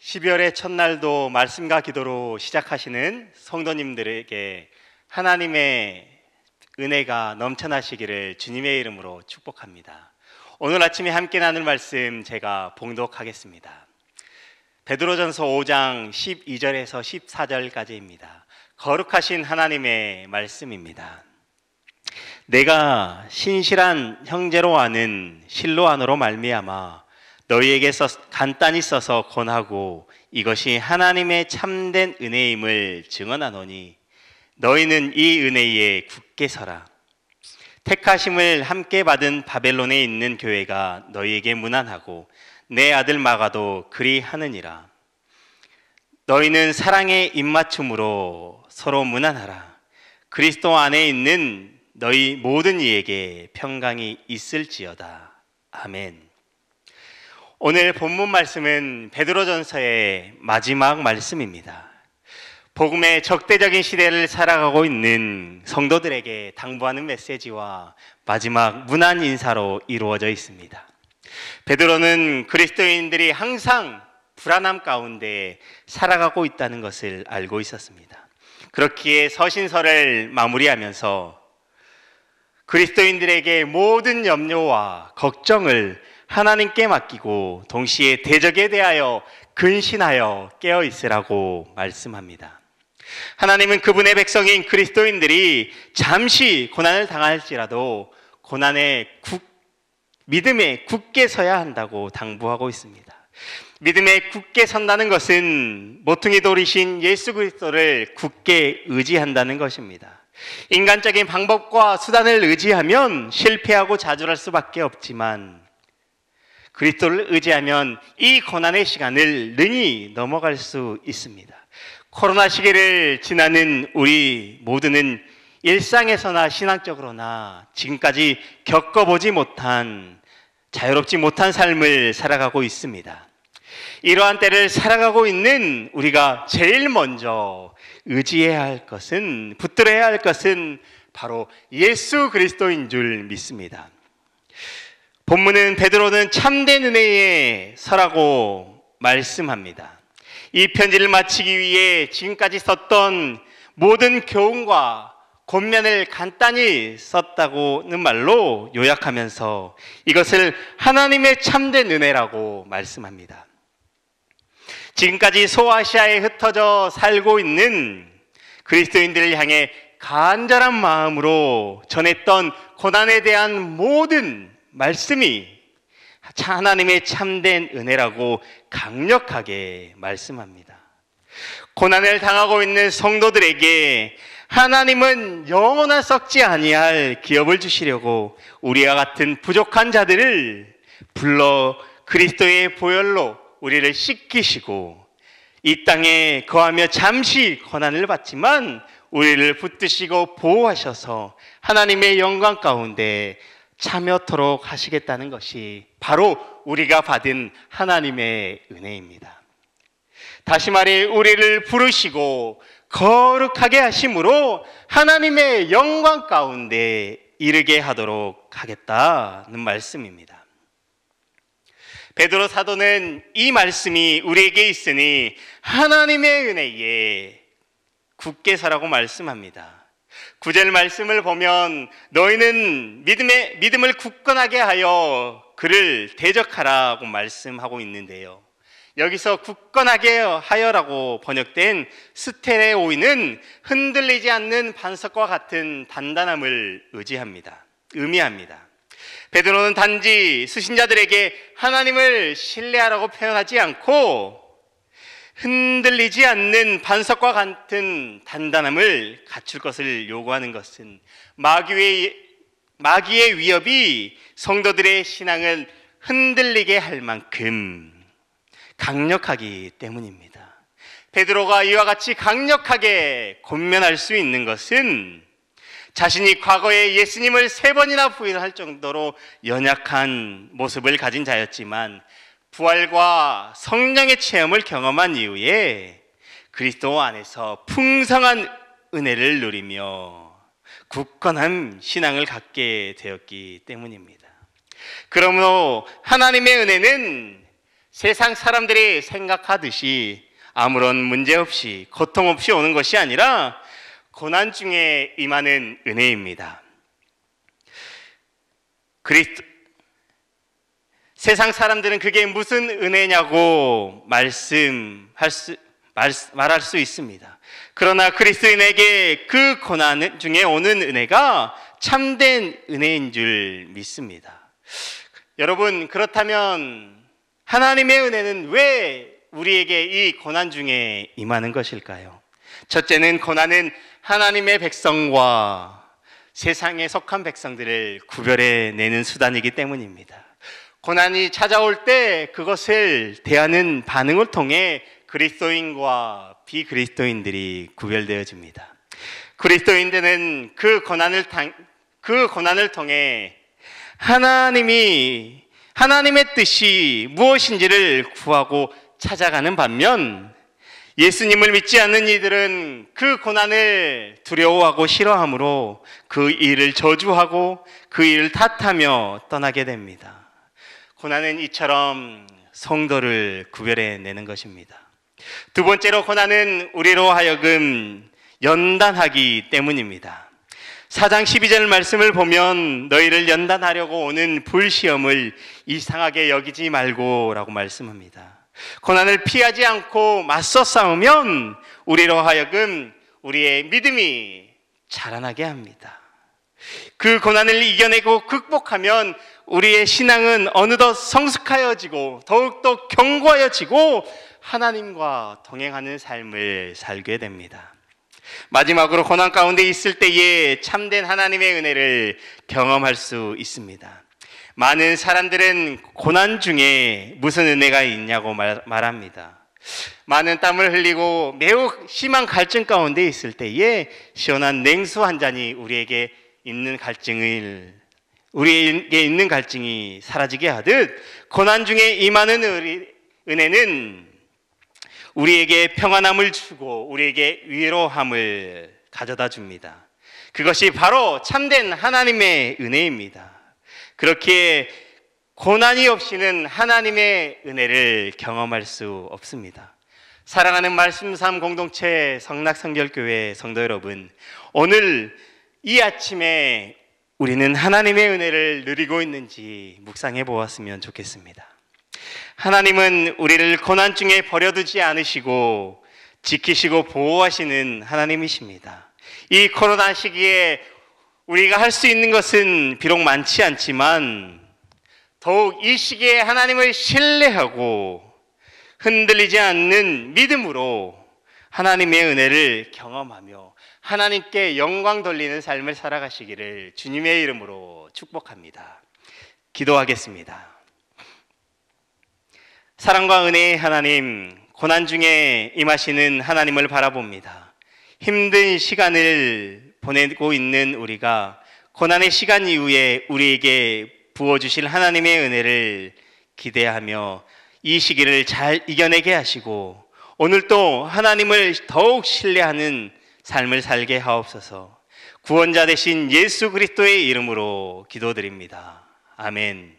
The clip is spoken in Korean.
12월의 첫날도 말씀과 기도로 시작하시는 성도님들에게 하나님의 은혜가 넘쳐나시기를 주님의 이름으로 축복합니다. 오늘 아침에 함께 나눌 말씀 제가 봉독하겠습니다. 베드로전서 5장 12절에서 14절까지입니다. 거룩하신 하나님의 말씀입니다. 내가 신실한 형제로 아는 실로안으로 말미암아 너희에게 서 간단히 써서 권하고 이것이 하나님의 참된 은혜임을 증언하노니 너희는 이 은혜에 굳게 서라. 택하심을 함께 받은 바벨론에 있는 교회가 너희에게 무난하고 내 아들 마가도 그리 하느니라. 너희는 사랑의 입맞춤으로 서로 무난하라. 그리스도 안에 있는 너희 모든 이에게 평강이 있을지어다. 아멘. 오늘 본문 말씀은 베드로전서의 마지막 말씀입니다. 복음의 적대적인 시대를 살아가고 있는 성도들에게 당부하는 메시지와 마지막 문안 인사로 이루어져 있습니다. 베드로는 그리스도인들이 항상 불안함 가운데 살아가고 있다는 것을 알고 있었습니다. 그렇기에 서신서를 마무리하면서 그리스도인들에게 모든 염려와 걱정을 하나님께 맡기고 동시에 대적에 대하여 근신하여 깨어 있으라고 말씀합니다. 하나님은 그분의 백성인 그리스도인들이 잠시 고난을 당할지라도 고난의 국, 믿음에 굳게 서야 한다고 당부하고 있습니다. 믿음에 굳게 선다는 것은 모퉁이 돌이신 예수 그리스도를 굳게 의지한다는 것입니다. 인간적인 방법과 수단을 의지하면 실패하고 좌절할 수밖에 없지만 그리스도를 의지하면 이 고난의 시간을 능히 넘어갈 수 있습니다. 코로나 시기를 지나는 우리 모두는 일상에서나 신앙적으로나 지금까지 겪어보지 못한 자유롭지 못한 삶을 살아가고 있습니다. 이러한 때를 살아가고 있는 우리가 제일 먼저 의지해야 할 것은 붙들어야 할 것은 바로 예수 그리스도인 줄 믿습니다. 본문은 베드로는 참된 은혜의 서라고 말씀합니다. 이 편지를 마치기 위해 지금까지 썼던 모든 교훈과 곤면을 간단히 썼다고는 말로 요약하면서 이것을 하나님의 참된 은혜라고 말씀합니다. 지금까지 소아시아에 흩어져 살고 있는 그리스도인들을 향해 간절한 마음으로 전했던 고난에 대한 모든 말씀이 하나님의 참된 은혜라고 강력하게 말씀합니다. 고난을 당하고 있는 성도들에게 하나님은 영원한 썩지 아니할 기업을 주시려고 우리와 같은 부족한 자들을 불러 그리스도의 보혈로 우리를 씻기시고 이 땅에 거하며 잠시 고난을 받지만 우리를 붙드시고 보호하셔서 하나님의 영광 가운데 참여토록 하시겠다는 것이 바로 우리가 받은 하나님의 은혜입니다. 다시 말해 우리를 부르시고 거룩하게 하심으로 하나님의 영광 가운데 이르게 하도록 하겠다는 말씀입니다. 베드로 사도는 이 말씀이 우리에게 있으니 하나님의 은혜에 굳게 서라고 말씀합니다. 구절 말씀을 보면 너희는 믿음에 믿음을 굳건하게 하여 그를 대적하라고 말씀하고 있는데요. 여기서 굳건하게 하여라고 번역된 스테레오이는 흔들리지 않는 반석과 같은 단단함을 의지합니다. 의미합니다. 베드로는 단지 수신자들에게 하나님을 신뢰하라고 표현하지 않고 흔들리지 않는 반석과 같은 단단함을 갖출 것을 요구하는 것은 마귀의, 마귀의 위협이 성도들의 신앙을 흔들리게 할 만큼 강력하기 때문입니다. 베드로가 이와 같이 강력하게 곤면할 수 있는 것은 자신이 과거에 예수님을 세 번이나 부인할 정도로 연약한 모습을 가진 자였지만 부활과 성령의 체험을 경험한 이후에 그리스도 안에서 풍성한 은혜를 누리며 굳건한 신앙을 갖게 되었기 때문입니다. 그러므로 하나님의 은혜는 세상 사람들이 생각하듯이 아무런 문제 없이 고통 없이 오는 것이 아니라 고난 중에 임하는 은혜입니다. 그리스도 세상 사람들은 그게 무슨 은혜냐고 말씀할 수, 말, 말할 수 있습니다. 그러나 그리스인에게 그 고난 중에 오는 은혜가 참된 은혜인 줄 믿습니다. 여러분, 그렇다면 하나님의 은혜는 왜 우리에게 이 고난 중에 임하는 것일까요? 첫째는 고난은 하나님의 백성과 세상에 속한 백성들을 구별해 내는 수단이기 때문입니다. 고난이 찾아올 때 그것을 대하는 반응을 통해 그리스도인과 비그리스도인들이 구별되어집니다. 그리스도인들은 그 고난을 당, 그 고난을 통해 하나님이 하나님의 뜻이 무엇인지를 구하고 찾아가는 반면 예수님을 믿지 않는 이들은 그 고난을 두려워하고 싫어하므로 그 일을 저주하고 그 일을 탓하며 떠나게 됩니다. 고난은 이처럼 성도를 구별해 내는 것입니다. 두 번째로 고난은 우리로 하여금 연단하기 때문입니다. 4장 12절 말씀을 보면 너희를 연단하려고 오는 불시험을 이상하게 여기지 말고 라고 말씀합니다. 고난을 피하지 않고 맞서 싸우면 우리로 하여금 우리의 믿음이 자라나게 합니다. 그 고난을 이겨내고 극복하면 우리의 신앙은 어느덧 성숙하여지고 더욱더 견고하여지고 하나님과 동행하는 삶을 살게 됩니다. 마지막으로 고난 가운데 있을 때에 참된 하나님의 은혜를 경험할 수 있습니다. 많은 사람들은 고난 중에 무슨 은혜가 있냐고 말, 합니다 많은 땀을 흘리고 매우 심한 갈증 가운데 있을 때에 시원한 냉수 한 잔이 우리에게 있는 갈증을 우리에게 있는 갈증이 사라지게 하듯 고난 중에 임하는 은혜는 우리에게 평안함을 주고 우리에게 위로함을 가져다 줍니다. 그것이 바로 참된 하나님의 은혜입니다. 그렇게 고난이 없이는 하나님의 은혜를 경험할 수 없습니다. 사랑하는 말씀삼 공동체 성락성결교회 성도 여러분, 오늘 이 아침에 우리는 하나님의 은혜를 누리고 있는지 묵상해 보았으면 좋겠습니다. 하나님은 우리를 고난 중에 버려두지 않으시고 지키시고 보호하시는 하나님이십니다. 이 코로나 시기에 우리가 할 수 있는 것은 비록 많지 않지만 더욱 이 시기에 하나님을 신뢰하고 흔들리지 않는 믿음으로 하나님의 은혜를 경험하며 하나님께 영광 돌리는 삶을 살아가시기를 주님의 이름으로 축복합니다. 기도하겠습니다. 사랑과 은혜의 하나님, 고난 중에 임하시는 하나님을 바라봅니다. 힘든 시간을 보내고 있는 우리가 고난의 시간 이후에 우리에게 부어주실 하나님의 은혜를 기대하며 이 시기를 잘 이겨내게 하시고 오늘도 하나님을 더욱 신뢰하는 삶을 살게 하옵소서. 구원자 되신 예수 그리스도의 이름으로 기도드립니다. 아멘.